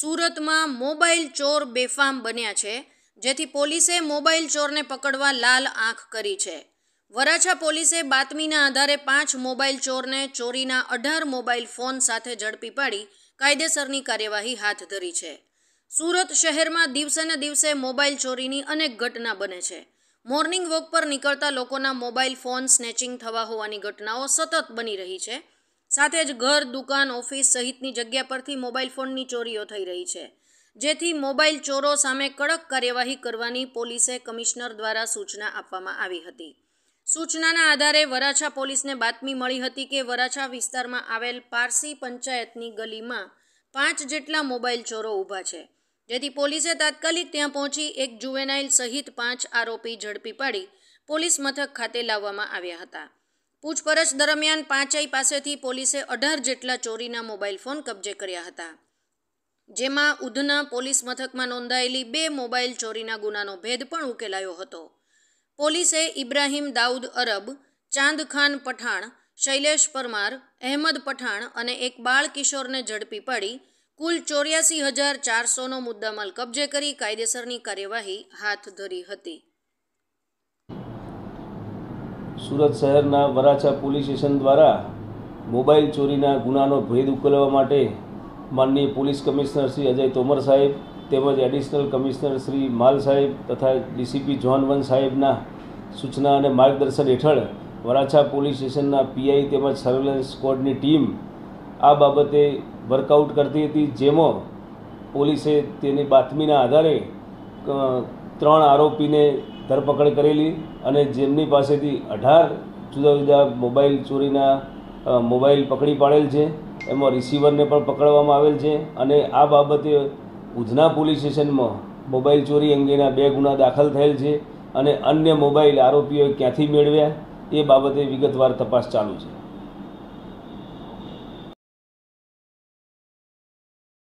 સુરતમાં મોબાઈલ ચોર બેફામ બન્યા છે જેથી પોલીસે મોબાઈલ ચોરને પકડવા લાલ આંખ કરી છે વરાછા પોલીસે બાતમીના આધારે પાંચ મોબાઈલ ચોરને ચોરીના અઢાર મોબાઈલ ફોન સાથે ઝડપી પાડી કાયદેસરની કાર્યવાહી હાથ ધરી છે સુરત શહેરમાં દિવસેને દિવસે મોબાઈલ ચોરીની અનેક ઘટના બને છે મોર્નિંગ વોક પર નીકળતા લોકોના મોબાઈલ ફોન સ્નેચિંગ થવા હોવાની ઘટનાઓ સતત બની રહી છે સાથે જ ઘર દુકાન ઓફિસ સહિતની જગ્યા પરથી મોબાઈલ ફોનની ચોરીઓ થઈ રહી છે જેથી મોબાઈલ ચોરો સામે કડક કાર્યવાહી કરવાની પોલીસે કમિશનર દ્વારા સૂચના આપવામાં આવી હતી સૂચનાના આધારે વરાછા પોલીસને બાતમી મળી હતી કે વરાછા વિસ્તારમાં આવેલ પારસી પંચાયતની ગલીમાં પાંચ જેટલા મોબાઈલ ચોરો ઊભા છે જેથી પોલીસે તાત્કાલિક ત્યાં પહોંચી એક જુવેનાઇલ સહિત પાંચ આરોપી ઝડપી પાડી પોલીસ મથક ખાતે લાવવામાં આવ્યા હતા પૂછપરછ દરમિયાન પાંચાઈ પાસેથી પોલીસે અઢાર જેટલા ચોરીના મોબાઈલ ફોન કબજે કર્યા હતા જેમાં ઉધના પોલીસ મથકમાં નોંધાયેલી બે મોબાઈલ ચોરીના ગુનાનો ભેદ પણ ઉકેલાયો હતો પોલીસે ઇબ્રાહીમ દાઉદ અરબ ચાંદ ખાન પઠાણ શૈલેષ પરમાર અહેમદ પઠાણ અને એક બાળકિશોરને ઝડપી પાડી કુલ ચોર્યાસી હજાર ચારસોનો મુદ્દામાલ કબજે કરી કાયદેસરની કાર્યવાહી હાથ ધરી હતી સુરત શહેરના વરાછા પોલીસ સ્ટેશન દ્વારા મોબાઈલ ચોરીના ગુનાનો ભેદ ઉકેલવા માટે માનનીય પોલીસ કમિશનર શ્રી અજય તોમર સાહેબ તેમજ એડિશનલ કમિશનર શ્રી માલ સાહેબ તથા ડીસીપી જોન વન સાહેબના સૂચના અને માર્ગદર્શન હેઠળ વરાછા પોલીસ સ્ટેશનના પીઆઈ તેમજ સર્વેલન્સ સ્કોડની ટીમ આ બાબતે વર્કઆઉટ કરતી હતી જેમાં પોલીસે તેની બાતમીના આધારે ત્રણ આરોપીને ધરપકડ કરેલી અને જેમની પાસેથી અઢાર જુદા જુદા મોબાઈલ ચોરીના મોબાઈલ પકડી પાડેલ છે એમાં રિસીવરને પણ પકડવામાં આવેલ છે અને આ બાબતે ઉધના પોલીસ સ્ટેશનમાં મોબાઈલ ચોરી અંગેના બે ગુના દાખલ થયેલ છે અને અન્ય મોબાઈલ આરોપીઓ ક્યાંથી મેળવ્યા એ બાબતે વિગતવાર તપાસ ચાલુ છે